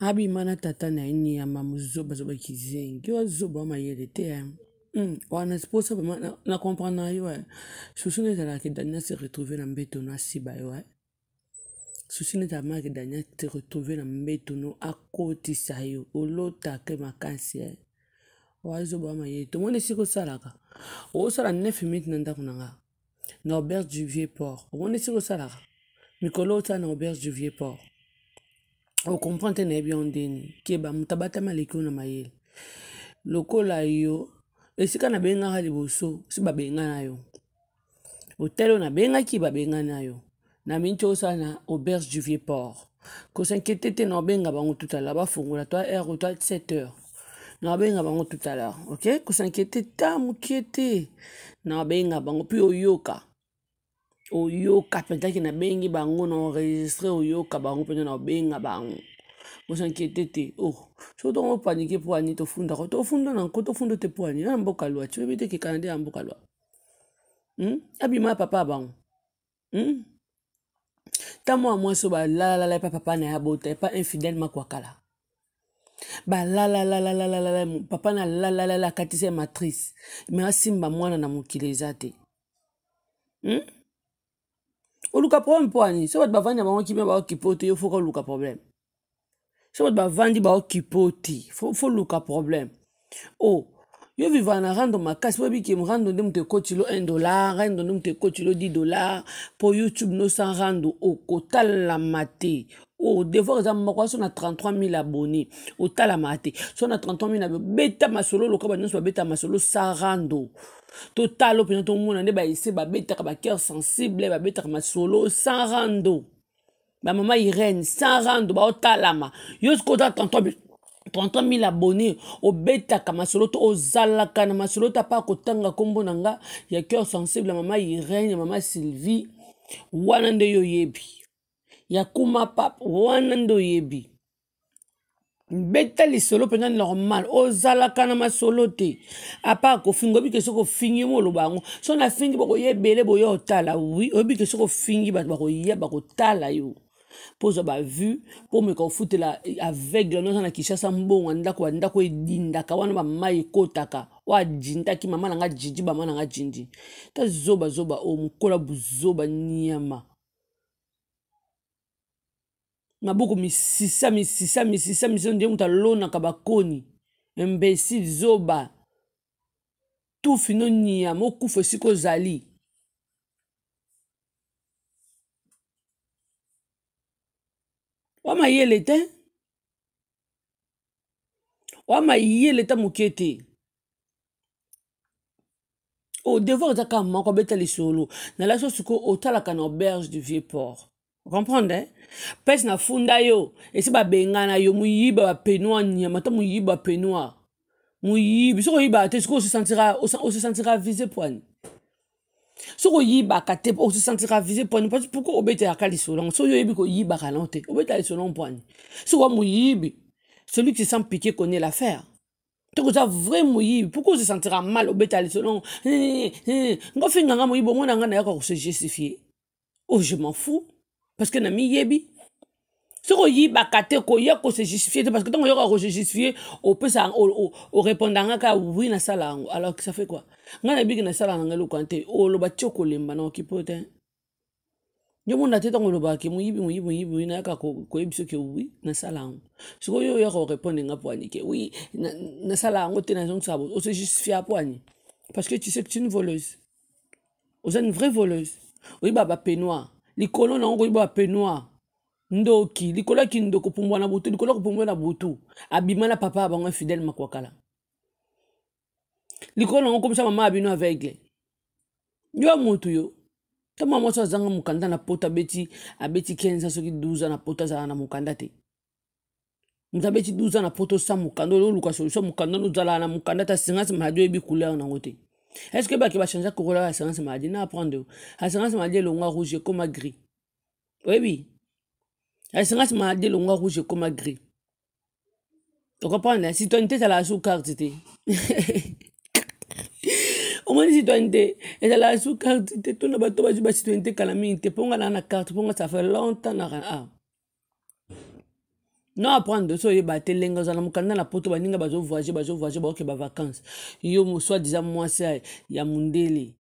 abima na tata na ye ni ya mama zoba azobaki zengi oyo azoba wa mayele te ya hmm. wana mposa vraimen na comprendre na ye wa susu na ezalaka daniel se retrouve na mbeto no asiba ye wa susi neti amaki daniel te retrouve na mbeto no akotisa yo olotake makansi ya oazoba wa mayele tomoni esika osalaka oosala 9 minute na ndako na nga na auberge du vieux port omoni esika osalaka mikolo otala na auberge du vieux port okomprend te nayebi yo ndeni keba moto abatama leki yo na mayele lokola yo esika nabengaka liboso si babenga na yo hotel oyo nabengaki babenga na yo na mingi ti osala na auberge du vieux port kosinquiété te na obenga bango tout à l'heure bafungola to aheure to 7 heures na obenga bango tout à l'heure ok kosinquiété ta mokie te na obenga bango mpi oyoka oyoka mpenza ke nabengi bango na enregistre oyoka bango mpenza na obenga bango bosankiete te o oh, so ntongo opanike poani tofundako tofunda nanko tofunda te poani na mboka lwa ti oyebi te ke canada ya mboka lwa hmm? abima ya papa ya bango ntango hmm? ya mwasi oyo balalala epa papa na ye abota epa infidele mako akala balalalalalala papa na lalalala akatisa ye matrice me asimba mwana na mokili eza te hmm? oluka problème mpo ani so bato bavandi na bango kimia baokipe te yo foka oluka problème so bato bavandi baokipe te fo luka problème o yo vivaka na rando makasi mpo ebikimi rando nde moto ekotilo 1 dollar rando nde moto ekotilo 10 dollar mpo youtube nosa rando okotalama te o devoir eza moko aso na 33000 abonné otalama te so na 33000 abeta masolo oloka bato nyonso babeta masolo sa rando totala mpenza tomona nde baese babetaka bacœur sensible babetaka masolo sans rando bamama irene sans rando baotalama oh, yo sikoyo otala 33 33 000 abonnés obetaka oh, masolo to ozalaka oh, na masolo to apa kotanga nkombo na nga ya cœur sensible ya mama irene ya mama sylvie wana nde yo oyebi ya kuma papa wana nde oyebi beta lisolo mpenza normal ozalaka na masolo te apa akofingi oyebi ke soki ofingi mo oloba yango so nafingi bakoya ebele boya otala wi oyebi ke soki ofingi bato bakoya bakotala yo mpo ozwa bavue mpo omeka ofutela aveugle no oza na kishasa mbongo ya ndako ya ndako edindaka wana bamai ekotaka oyo ajindaki mama nanga jindi mama nanga jindi ta zobazoba o mokola buzoba niama maboko misisa misisa misisa misisa ndenge moto alonaka bakoni imbécile zoba tufi nonyama okufa esika ozali wa mayele te wa mayele ta moke te odevoir ezaka moko abeta lisolo na laso sikoyo otalaka na auberge du vieux port comprendre hein? Pes na funda yo e ba bengana yo mouyiba bapenoir ni to moyibi bapenoir moyibi soki oyibaka te on se sentira vise poani yiba oyibaka te se sentira vise poani parce pourkui obetelaka ko yiba oyebi yiba nao obéter à selon wa celui qui sent piqué connaît l'affaire que vrai pourquoi pourquoi se sentira mal obetela lisolongo hein, hein, ngofinganga moyibi omona nga nayaka kose justifie oh je m'en fous parceke na miyebi soki oyibaka te koya kose justifie te parceke ntango oyokaka kose justifie opesa orépondre anga kaka wi nasala yango alors ça fait quoi ngai nabiki nasala nanga eloko te oloba ti okolemba na oki po te nzomonda te ntango olobaki moyibi moyibi moyibi nayaka koyebi soki wi nasala yango sikoyo oyo oyaka orépondre nga po ani ke wi nasala yango te nazongisaka ose justifia po ani parce que tu sais que tu une voleuse oza une vraie voleuse oyeba bapenoir likolo nango koyeba ya penoir ndoki likolo ya kindo kopumbwa na butu likolo ya kopumbwa na butu abima na papa ya bango infidele makwakala likolo nango komisa mama ya bino aveugle yo motu yo ta mwa mwasi azanga mokanda na poto abeti abeti 15 soki 12 na poto azala na mokanda te moto abeti 12 na poto sa mokanda ololuka solution mokanda nozala na mokanda ta singasi maladi oyebi couleur nango te est-ce que bah baki la korola ya assurance maladie na aprendre assurance maladie noir rouge comme gris Oui, oui. assurance maladie noir rouge comme gris tu comprends Si as une tu as la sous carte tu te omoni citoyenneté la sous carte tu te tona tu tu as une tête, tu mponga naa na carte Ponga ça fait longtemps na ah non apprendre so oyeba te lenge ozala mokanda na poto baninga bazovoyage bazovoyage baoke bavacance yo mosoi diza mwasi ya mondele